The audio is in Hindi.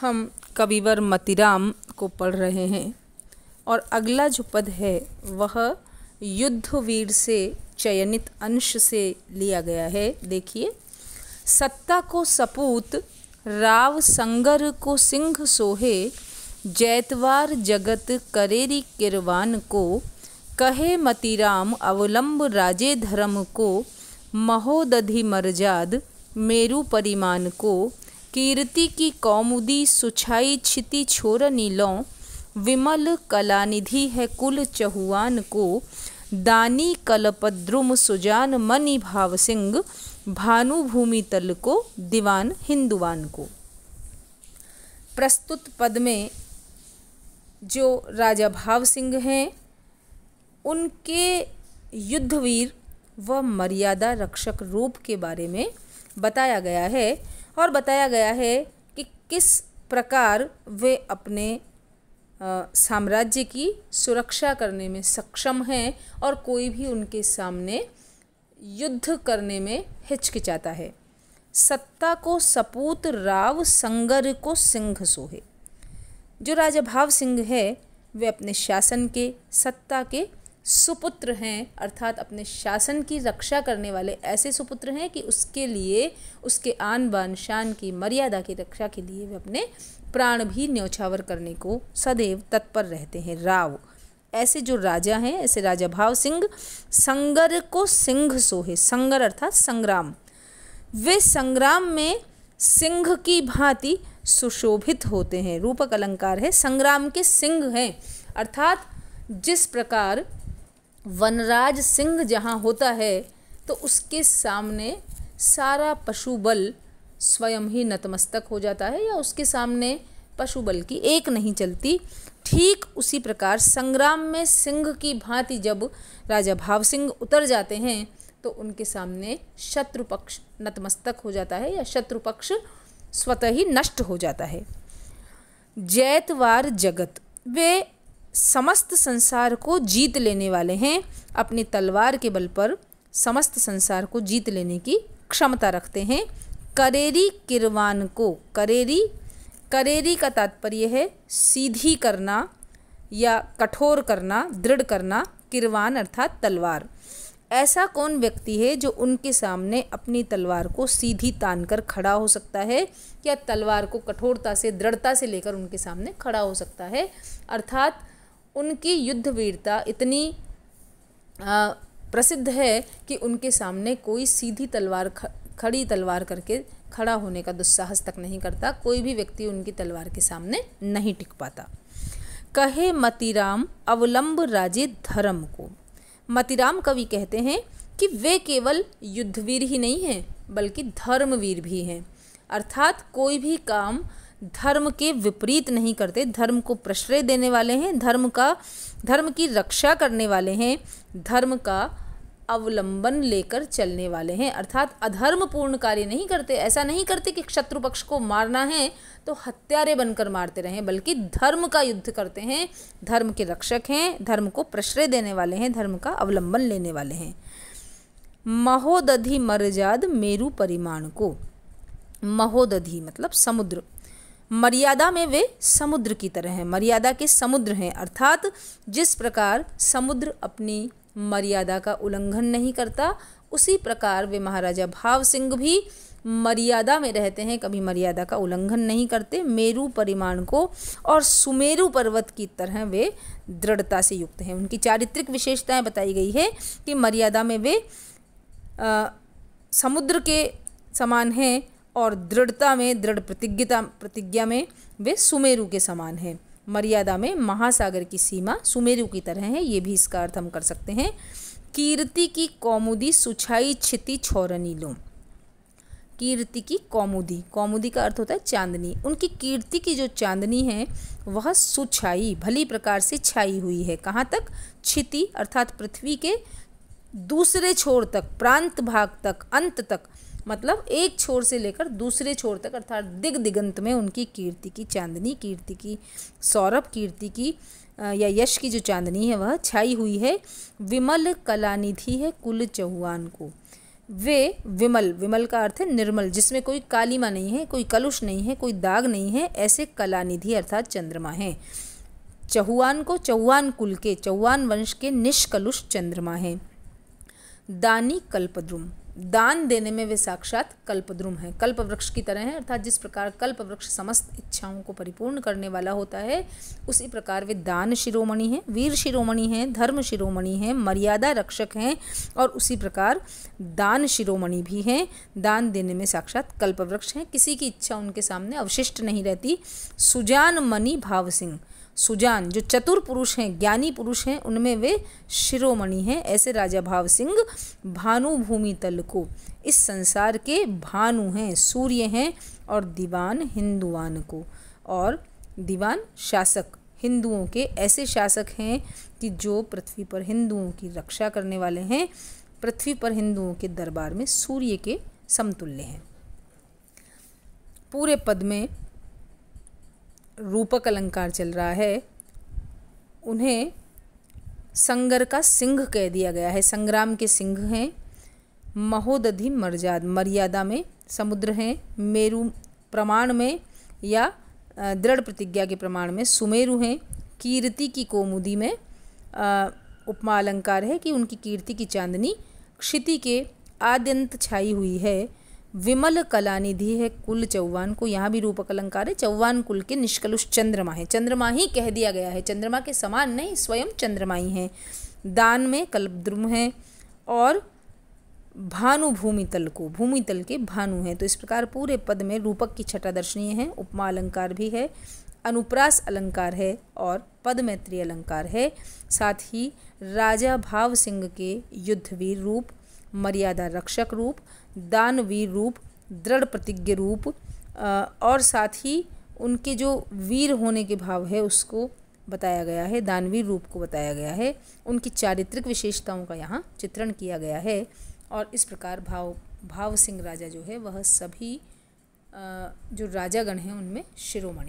हम कविवर मतिराम को पढ़ रहे हैं और अगला जो पद है वह युद्धवीर से चयनित अंश से लिया गया है देखिए सत्ता को सपूत राव संगर को सिंह सोहे जैतवार जगत करेरी किरवान को कहे मतिराम अवलंब राजे धर्म को महोदधि मरजाद मेरु परिमान को कीर्ति की कौमुदी सुछाई छिति छोर नीलों विमल कलानिधि है कुल चहुआन को दानी कलपद्रुम सुजान मनी भाव सिंह भानु भूमि तल को दीवान हिंदुवान को प्रस्तुत पद में जो राजा भाव सिंह हैं उनके युद्धवीर व मर्यादा रक्षक रूप के बारे में बताया गया है और बताया गया है कि किस प्रकार वे अपने साम्राज्य की सुरक्षा करने में सक्षम हैं और कोई भी उनके सामने युद्ध करने में हिचकिचाता है सत्ता को सपूत राव संगर को सिंह सोहे जो राजा भाव सिंह है वे अपने शासन के सत्ता के सुपुत्र हैं अर्थात अपने शासन की रक्षा करने वाले ऐसे सुपुत्र हैं कि उसके लिए उसके आन बान शान की मर्यादा की रक्षा के लिए वे अपने प्राण भी न्योछावर करने को सदैव तत्पर रहते हैं राव ऐसे जो राजा हैं ऐसे राजा भाव सिंह संगर को सिंह सोहे संगर अर्थात संग्राम वे संग्राम में सिंह की भांति सुशोभित होते हैं रूपक अलंकार है संग्राम के सिंह हैं अर्थात जिस प्रकार वनराज सिंह जहाँ होता है तो उसके सामने सारा पशु बल स्वयं ही नतमस्तक हो जाता है या उसके सामने पशु बल की एक नहीं चलती ठीक उसी प्रकार संग्राम में सिंह की भांति जब राजा भाव सिंह उतर जाते हैं तो उनके सामने शत्रु पक्ष नतमस्तक हो जाता है या शत्रु पक्ष स्वतः ही नष्ट हो जाता है जैतवार जगत वे समस्त संसार को जीत लेने वाले हैं अपनी तलवार के बल पर समस्त संसार को जीत लेने की क्षमता रखते हैं करेरी किरवान को करेरी करेरी का तात्पर्य है सीधी करना या कठोर करना दृढ़ करना किरवान अर्थात तलवार ऐसा कौन व्यक्ति है जो उनके सामने अपनी तलवार को सीधी तान कर खड़ा हो सकता है या तलवार को कठोरता से दृढ़ता से लेकर उनके सामने खड़ा हो सकता है अर्थात उनकी युद्ध वीरता इतनी प्रसिद्ध है कि उनके सामने कोई सीधी तलवार खड़ी तलवार करके खड़ा होने का दुस्साहस तक नहीं करता कोई भी व्यक्ति उनकी तलवार के सामने नहीं टिक पाता कहे मतीराम अवलंब राजे धर्म को मतीराम कवि कहते हैं कि वे केवल युद्धवीर ही नहीं हैं बल्कि धर्मवीर भी हैं अर्थात कोई भी काम धर्म के विपरीत नहीं करते धर्म को प्रश्रय देने वाले हैं धर्म का धर्म की रक्षा करने वाले हैं धर्म का अवलंबन लेकर चलने वाले हैं अर्थात अधर्म पूर्ण कार्य नहीं करते ऐसा नहीं करते कि शत्रु पक्ष को मारना है तो हत्यारे बनकर मारते रहें बल्कि धर्म का युद्ध करते हैं धर्म के रक्षक हैं धर्म को प्रश्रय देने वाले हैं धर्म का अवलंबन लेने वाले हैं महोदधि मरजाद मेरु परिमाण को महोदधि मतलब समुद्र मर्यादा में वे समुद्र की तरह हैं मर्यादा के समुद्र हैं अर्थात जिस प्रकार समुद्र अपनी मर्यादा का उल्लंघन नहीं करता उसी प्रकार वे महाराजा भाव सिंह भी मर्यादा में रहते हैं कभी मर्यादा का उल्लंघन नहीं करते मेरु परिमाण को और सुमेरु पर्वत की तरह वे दृढ़ता से युक्त हैं उनकी चारित्रिक विशेषताएं बताई गई है कि मर्यादा में वे आ, समुद्र के समान हैं और दृढ़ता में दृढ़ प्रतिज्ञता प्रतिज्ञा में वे सुमेरु के समान हैं मर्यादा में महासागर की सीमा सुमेरु की तरह है ये भी इसका अर्थ हम कर सकते हैं कीर्ति की कौमुदी सुछाई छिति लो कीर्ति की कौमुदी कौमुदी का अर्थ होता है चांदनी उनकी कीर्ति की जो चांदनी है वह सुछाई भली प्रकार से छाई हुई है कहाँ तक छिति अर्थात पृथ्वी के दूसरे छोर तक प्रांत भाग तक अंत तक मतलब एक छोर से लेकर दूसरे छोर तक अर्थात दिग दिगंत में उनकी कीर्ति की चांदनी कीर्ति की सौरभ कीर्ति की या यश की जो चांदनी है वह छाई हुई है विमल कलानिधि है कुल चौहान को वे विमल विमल का अर्थ है निर्मल जिसमें कोई कालीमा नहीं है कोई कलुष नहीं है कोई दाग नहीं है ऐसे कलानिधि अर्थात चंद्रमा है चौहान को चौहान कुल के चौहान वंश के निष्कलुष चंद्रमा है दानी कल्पद्रुम दान देने में वे साक्षात कल्पद्रुम हैं कल्प वृक्ष की तरह हैं अर्थात जिस प्रकार कल्प वृक्ष समस्त इच्छाओं को परिपूर्ण करने वाला होता है उसी प्रकार वे दान शिरोमणि हैं वीर शिरोमणि हैं धर्म शिरोमणि हैं मर्यादा रक्षक हैं और उसी प्रकार दान शिरोमणि भी हैं दान देने में साक्षात कल्प वृक्ष हैं किसी की इच्छा उनके सामने अवशिष्ट नहीं रहती सुजान मणि भाव सिंह सुजान जो चतुर पुरुष हैं ज्ञानी पुरुष हैं उनमें वे शिरोमणि हैं ऐसे राजा भाव सिंह भानु भूमि तल को इस संसार के भानु हैं सूर्य हैं और दीवान हिंदुवान को और दीवान शासक हिंदुओं के ऐसे शासक हैं कि जो पृथ्वी पर हिंदुओं की रक्षा करने वाले हैं पृथ्वी पर हिंदुओं के दरबार में सूर्य के समतुल्य हैं पूरे पद में रूपक अलंकार चल रहा है उन्हें संगर का सिंह कह दिया गया है संग्राम के सिंह हैं महोदधि मर्याद मर्यादा में समुद्र हैं मेरु प्रमाण में या दृढ़ प्रतिज्ञा के प्रमाण में सुमेरु हैं कीर्ति की कोमुदी में उपमा अलंकार है कि उनकी कीर्ति की चांदनी क्षिति के आद्यंत छाई हुई है विमल कला निधि है कुल चौवान को यहाँ भी रूपक अलंकार है चौवान कुल के निष्कलुष चंद्रमा है चंद्रमा ही कह दिया गया है चंद्रमा के समान नहीं स्वयं चंद्रमा ही है दान में कल्पद्रुम है और भानु भूमितल को भूमितल के भानु हैं तो इस प्रकार पूरे पद में रूपक की छटा दर्शनीय है उपमा अलंकार भी है अनुप्रास अलंकार है और पदमैत्री अलंकार है साथ ही राजा भाव सिंह के युद्धवीर रूप मर्यादा रक्षक रूप दानवीर रूप दृढ़ प्रतिज्ञ रूप और साथ ही उनके जो वीर होने के भाव है उसको बताया गया है दानवीर रूप को बताया गया है उनकी चारित्रिक विशेषताओं का यहाँ चित्रण किया गया है और इस प्रकार भाव भाव सिंह राजा जो है वह सभी जो राजागण हैं उनमें शिरोमणि